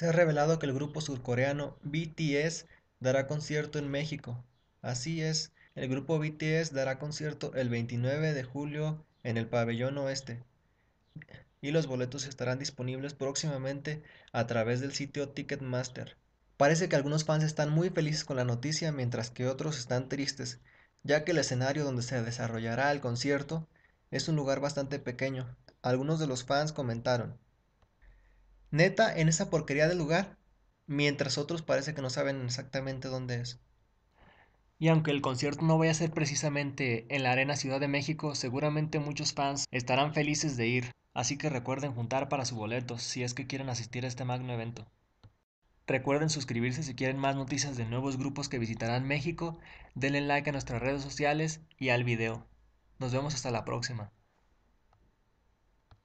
Se ha revelado que el grupo surcoreano BTS dará concierto en México. Así es, el grupo BTS dará concierto el 29 de julio en el pabellón oeste. Y los boletos estarán disponibles próximamente a través del sitio Ticketmaster. Parece que algunos fans están muy felices con la noticia mientras que otros están tristes, ya que el escenario donde se desarrollará el concierto es un lugar bastante pequeño. Algunos de los fans comentaron, neta, en esa porquería de lugar, mientras otros parece que no saben exactamente dónde es. Y aunque el concierto no vaya a ser precisamente en la Arena Ciudad de México, seguramente muchos fans estarán felices de ir, así que recuerden juntar para su boleto si es que quieren asistir a este magno evento. Recuerden suscribirse si quieren más noticias de nuevos grupos que visitarán México, denle like a nuestras redes sociales y al video. Nos vemos hasta la próxima.